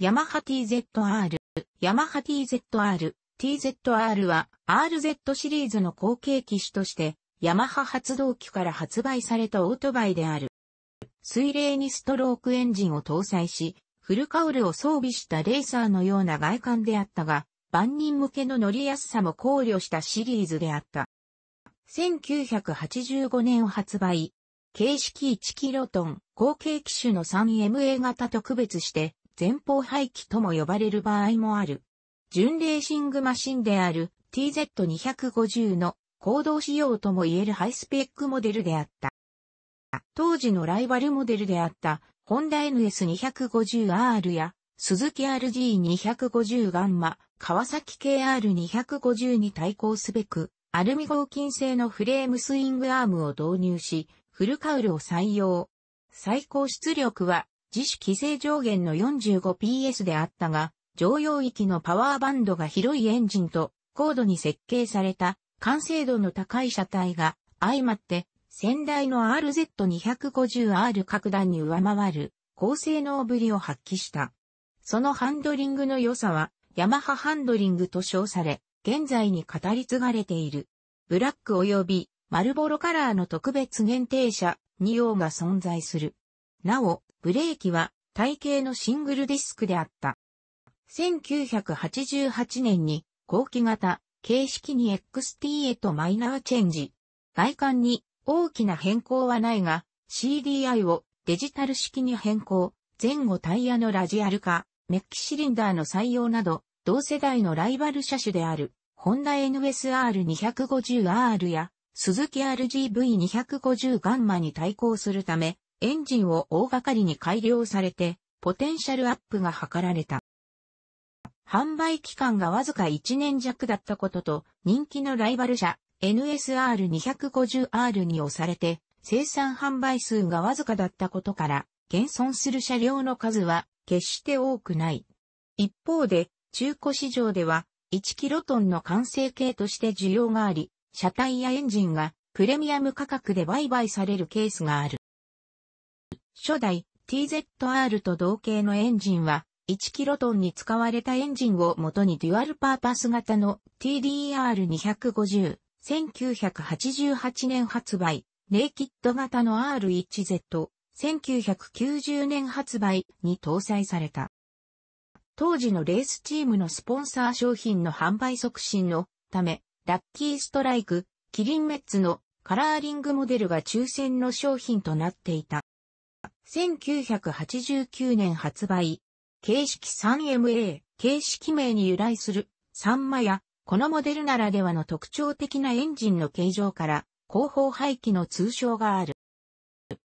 ヤマハ TZR、ヤマハ TZR、TZR は RZ シリーズの後継機種として、ヤマハ発動機から発売されたオートバイである。水冷にストロークエンジンを搭載し、フルカウルを装備したレーサーのような外観であったが、万人向けの乗りやすさも考慮したシリーズであった。1985年発売。形式1キロトン、後継機種の 3MA 型特別して、前方排気とも呼ばれる場合もある。純レーシングマシンである TZ250 の行動仕様とも言えるハイスペックモデルであった。当時のライバルモデルであったホンダ NS250R や鈴木 RG250 ガンマ、川崎 KR250 に対抗すべく、アルミ合金製のフレームスイングアームを導入し、フルカウルを採用。最高出力は自主規制上限の 45PS であったが、常用域のパワーバンドが広いエンジンと高度に設計された完成度の高い車体が相まって先代の RZ250R 各段に上回る高性能ぶりを発揮した。そのハンドリングの良さはヤマハハンドリングと称され、現在に語り継がれている。ブラック及びマルボロカラーの特別限定車2用が存在する。なお、ブレーキは体系のシングルディスクであった。1988年に後期型形式に XT へとマイナーチェンジ。外観に大きな変更はないが CDI をデジタル式に変更、前後タイヤのラジアル化、メッキシリンダーの採用など同世代のライバル車種であるホンダ NSR250R や鈴木 RGV250 ガンマに対抗するためエンジンを大掛かりに改良されて、ポテンシャルアップが図られた。販売期間がわずか1年弱だったことと、人気のライバル車 NSR250R に押されて、生産販売数がわずかだったことから、現存する車両の数は決して多くない。一方で、中古市場では、1キロトンの完成形として需要があり、車体やエンジンがプレミアム価格で売買されるケースがある。初代 TZR と同型のエンジンは、1キロトンに使われたエンジンをもとにデュアルパーパス型の TDR250、1988年発売、ネイキッド型の R1Z、1990年発売に搭載された。当時のレースチームのスポンサー商品の販売促進のため、ラッキーストライク、キリンメッツのカラーリングモデルが抽選の商品となっていた。1989年発売。形式 3MA、形式名に由来する、サンマや、このモデルならではの特徴的なエンジンの形状から、後方排気の通称がある。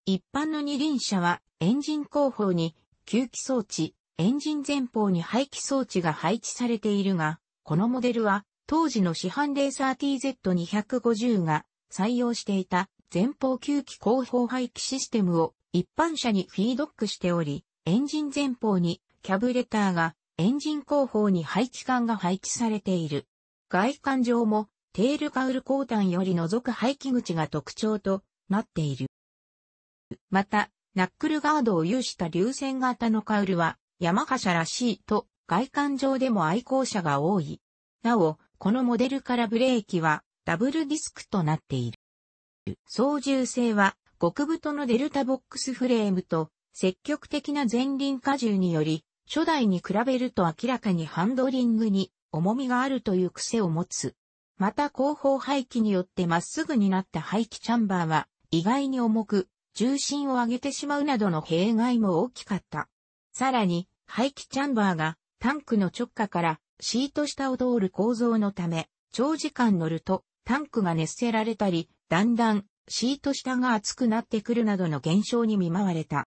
一般の二輪車は、エンジン後方に、吸気装置、エンジン前方に排気装置が配置されているが、このモデルは、当時の市販レーサー TZ250 が採用していた前方吸気後方排気システムを一般車にフィードックしており、エンジン前方にキャブレターが、エンジン後方に排気管が配置されている。外観上も、テールカウル後端より除く排気口が特徴となっている。また、ナックルガードを有した流線型のカウルは、ヤマハ車らしいと、外観上でも愛好者が多い。なお、このモデルからブレーキは、ダブルディスクとなっている。操縦性は、極太のデルタボックスフレームと積極的な前輪荷重により、初代に比べると明らかにハンドリングに重みがあるという癖を持つ。また後方排気によってまっすぐになった排気チャンバーは意外に重く重心を上げてしまうなどの弊害も大きかった。さらに排気チャンバーがタンクの直下からシート下を通る構造のため長時間乗るとタンクが熱せられたりだんだんシート下が厚くなってくるなどの現象に見舞われた。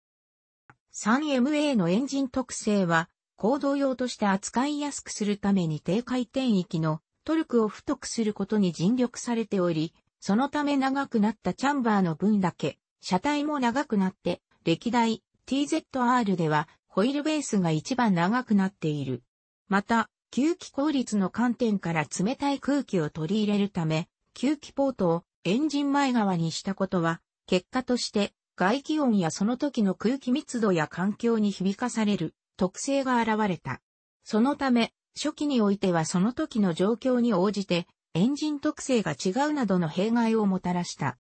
3MA のエンジン特性は、行動用として扱いやすくするために低回転域のトルクを太くすることに尽力されており、そのため長くなったチャンバーの分だけ、車体も長くなって、歴代 TZR ではホイールベースが一番長くなっている。また、吸気効率の観点から冷たい空気を取り入れるため、吸気ポートをエンジン前側にしたことは、結果として外気温やその時の空気密度や環境に響かされる特性が現れた。そのため、初期においてはその時の状況に応じてエンジン特性が違うなどの弊害をもたらした。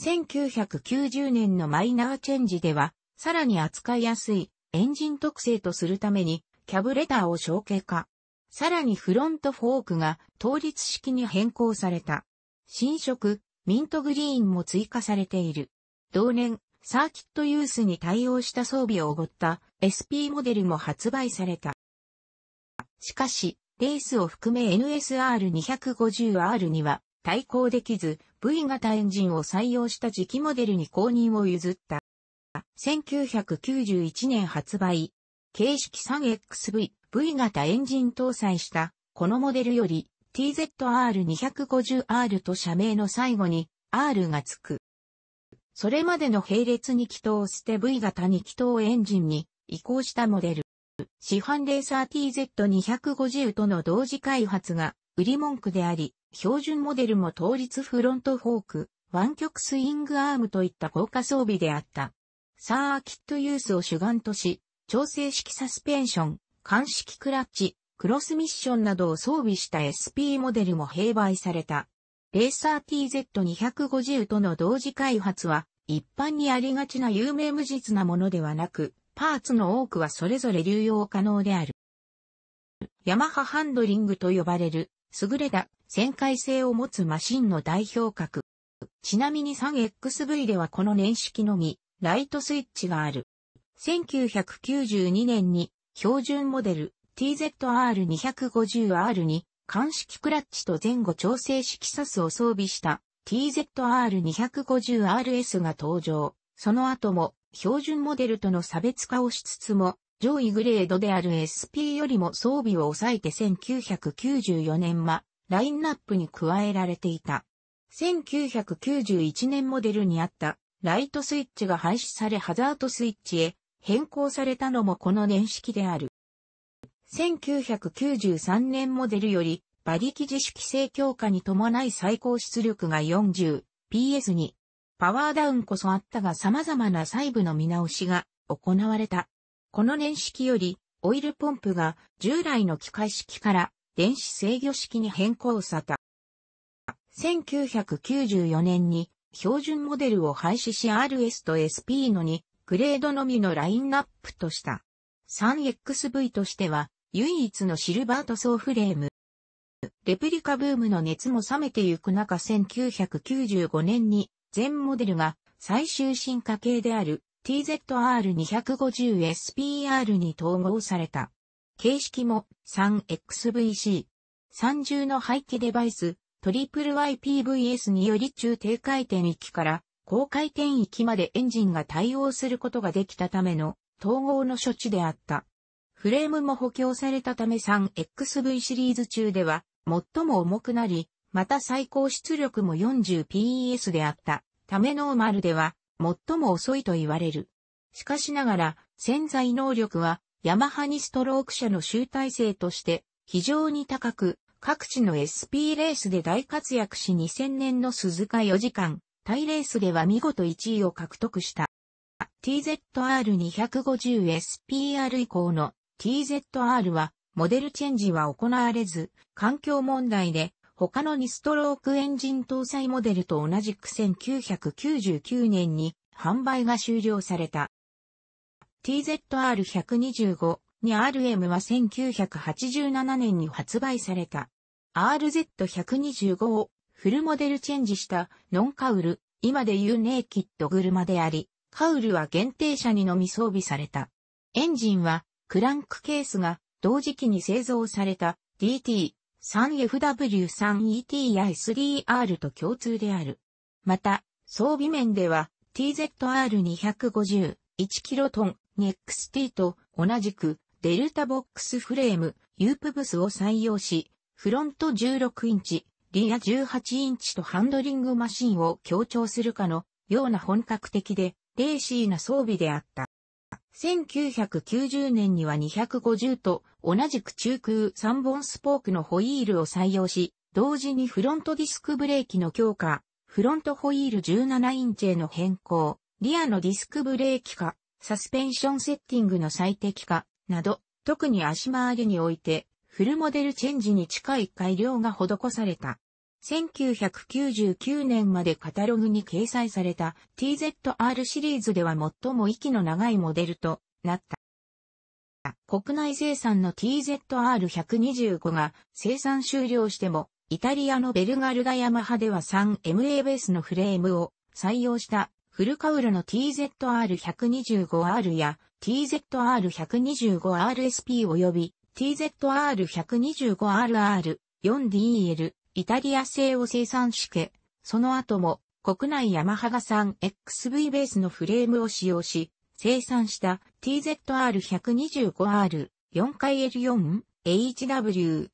1990年のマイナーチェンジでは、さらに扱いやすいエンジン特性とするためにキャブレターを小径化。さらにフロントフォークが倒立式に変更された。新色、ミントグリーンも追加されている。同年、サーキットユースに対応した装備をおごった SP モデルも発売された。しかし、レースを含め NSR250R には対抗できず、V 型エンジンを採用した次期モデルに後任を譲った。1991年発売、形式 3XV、V 型エンジン搭載した、このモデルより TZR250R と社名の最後に R がつく。それまでの並列2気筒捨て V 型2気筒エンジンに移行したモデル。市販レーサー TZ250 との同時開発が売り文句であり、標準モデルも倒立フロントフォーク、湾曲スイングアームといった豪華装備であった。サーキットユースを主眼とし、調整式サスペンション、鑑識クラッチ、クロスミッションなどを装備した SP モデルも併売された。レーサー TZ250 との同時開発は、一般にありがちな有名無実なものではなく、パーツの多くはそれぞれ流用可能である。ヤマハハンドリングと呼ばれる、優れた旋回性を持つマシンの代表格。ちなみに 3XV ではこの年式のみ、ライトスイッチがある。1992年に標準モデル TZR250R に鑑識クラッチと前後調整式サスを装備した TZR250RS が登場。その後も標準モデルとの差別化をしつつも上位グレードである SP よりも装備を抑えて1994年は、ラインナップに加えられていた。1991年モデルにあったライトスイッチが廃止されハザードスイッチへ変更されたのもこの年式である。1993年モデルより馬力自主規制強化に伴い最高出力が 40PS に、パワーダウンこそあったが様々な細部の見直しが行われた。この年式より、オイルポンプが従来の機械式から電子制御式に変更された。1994年に標準モデルを廃止し RS と SP の2グレードのみのラインナップとした。3XV としては唯一のシルバー塗装フレーム。レプリカブームの熱も冷めてゆく中1995年に全モデルが最終進化系である TZR250SPR に統合された。形式も 3XVC。三重の排気デバイス、トリプル YPVS により中低回転域から高回転域までエンジンが対応することができたための統合の処置であった。フレームも補強されたため 3XV シリーズ中では最も重くなり、また最高出力も 40PS であったためノーマルでは最も遅いと言われる。しかしながら潜在能力はヤマハにストローク車の集大成として非常に高く、各地の SP レースで大活躍し2000年の鈴鹿4時間、タイレースでは見事1位を獲得した。TZR250SPR 以降の TZR は、モデルチェンジは行われず、環境問題で、他の2ストロークエンジン搭載モデルと同じく1999年に販売が終了された。TZR125 に RM は1987年に発売された。RZ125 をフルモデルチェンジしたノンカウル、今で言うネイキッド車であり、カウルは限定車にのみ装備された。エンジンはクランクケースが同時期に製造された DT、3FW3ET や SDR と共通である。また、装備面では TZR250、1kT、NXT と同じくデルタボックスフレーム、ユープブスを採用し、フロント16インチ、リア18インチとハンドリングマシンを強調するかのような本格的で、レーシーな装備であった。1990年には250と同じく中空3本スポークのホイールを採用し、同時にフロントディスクブレーキの強化、フロントホイール17インチへの変更、リアのディスクブレーキ化、サスペンションセッティングの最適化など、特に足回りにおいて、フルモデルチェンジに近い改良が施された。1999年までカタログに掲載された TZR シリーズでは最も息の長いモデルとなった。国内生産の TZR125 が生産終了しても、イタリアのベルガルガヤマハでは 3MA ベースのフレームを採用したフルカウルの TZR125R や TZR125RSP 及び TZR125RR4DL イタリア製を生産しけ、その後も国内ヤマハが産 XV ベースのフレームを使用し、生産した TZR125R、4L4、HW4HX、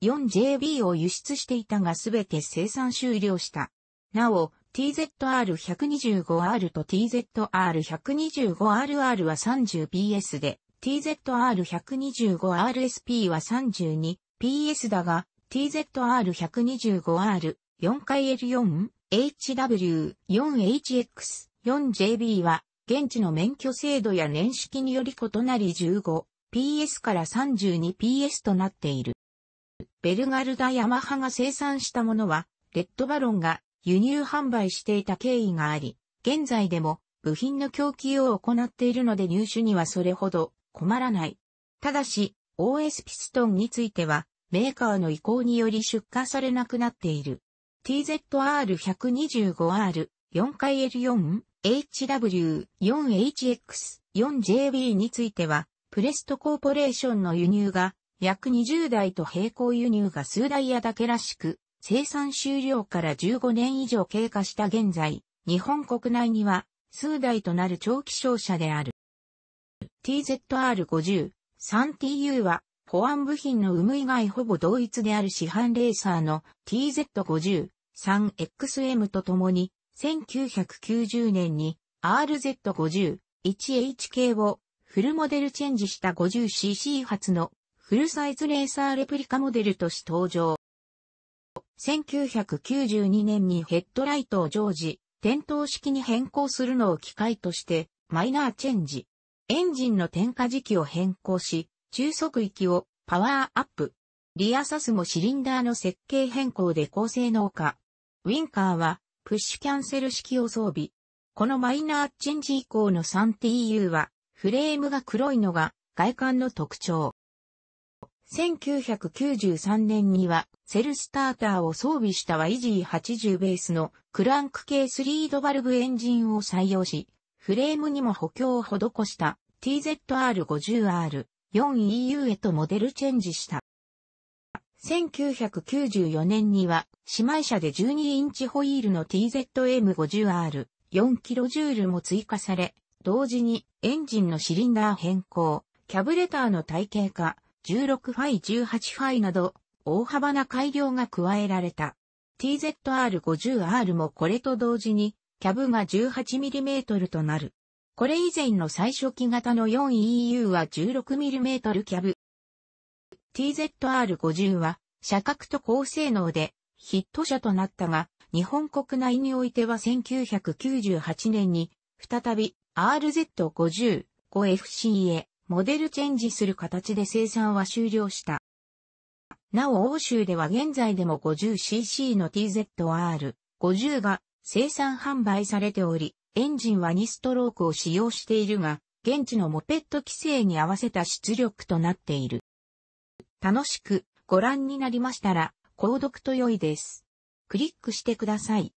4JB を輸出していたがすべて生産終了した。なお、TZR125R と TZR125RR は 30PS で、TZR125RSP は 32PS だが、TZR125R、4L4、HW4HX、4JB は、現地の免許制度や年式により異なり 15PS から 32PS となっている。ベルガルダヤマハが生産したものは、レッドバロンが輸入販売していた経緯があり、現在でも部品の供給を行っているので入手にはそれほど困らない。ただし、OS ピストンについては、メーカーの意向により出荷されなくなっている。TZR125R、4L4、HW4HX、4JB については、プレストコーポレーションの輸入が約20台と並行輸入が数台屋だけらしく、生産終了から15年以上経過した現在、日本国内には数台となる長期商社である。TZR50、3TU は保安部品の有無以外ほぼ同一である市販レーサーの TZ50、3XM とともに、1990年に RZ50、1HK をフルモデルチェンジした 50cc 発のフルサイズレーサーレプリカモデルとして登場。1992年にヘッドライトを常時、点灯式に変更するのを機械としてマイナーチェンジ。エンジンの点火時期を変更し、中速域をパワーアップ。リアサスもシリンダーの設計変更で高性能化。ウィンカーはプッシュキャンセル式を装備。このマイナーチェンジ以降の 3TU はフレームが黒いのが外観の特徴。1993年にはセルスターターを装備したワイジー80ベースのクランク系スリードバルブエンジンを採用し、フレームにも補強を施した TZR50R。4EU へとモデルチェンジした。1994年には、姉妹車で12インチホイールの TZM50R、4kJ も追加され、同時にエンジンのシリンダー変更、キャブレターの体系化、16ファイ18ファイなど、大幅な改良が加えられた。TZR50R もこれと同時に、キャブが 18mm となる。これ以前の最初期型の 4EU は 16mm キャブ。TZR50 は、車格と高性能で、ヒット車となったが、日本国内においては1998年に、再び RZ50-5FC へモデルチェンジする形で生産は終了した。なお欧州では現在でも 50cc の TZR50 が生産販売されており、エンジンは2ストロークを使用しているが、現地のモペット規制に合わせた出力となっている。楽しくご覧になりましたら、購読と良いです。クリックしてください。